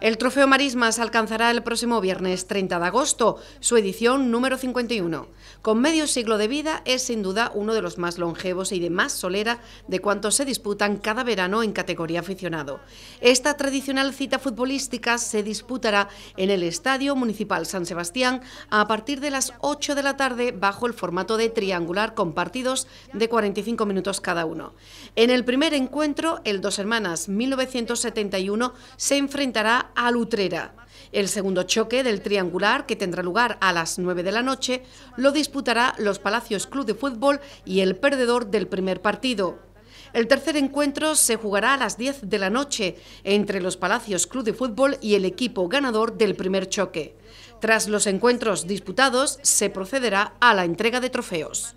El Trofeo Marismas alcanzará el próximo viernes 30 de agosto su edición número 51. Con medio siglo de vida es sin duda uno de los más longevos y de más solera de cuantos se disputan cada verano en categoría aficionado. Esta tradicional cita futbolística se disputará en el Estadio Municipal San Sebastián a partir de las 8 de la tarde bajo el formato de triangular con partidos de 45 minutos cada uno. En el primer encuentro, el Dos Hermanas 1971 se enfrentará a Lutrera. El segundo choque del triangular, que tendrá lugar a las 9 de la noche, lo disputará los Palacios Club de Fútbol y el perdedor del primer partido. El tercer encuentro se jugará a las 10 de la noche entre los Palacios Club de Fútbol y el equipo ganador del primer choque. Tras los encuentros disputados, se procederá a la entrega de trofeos.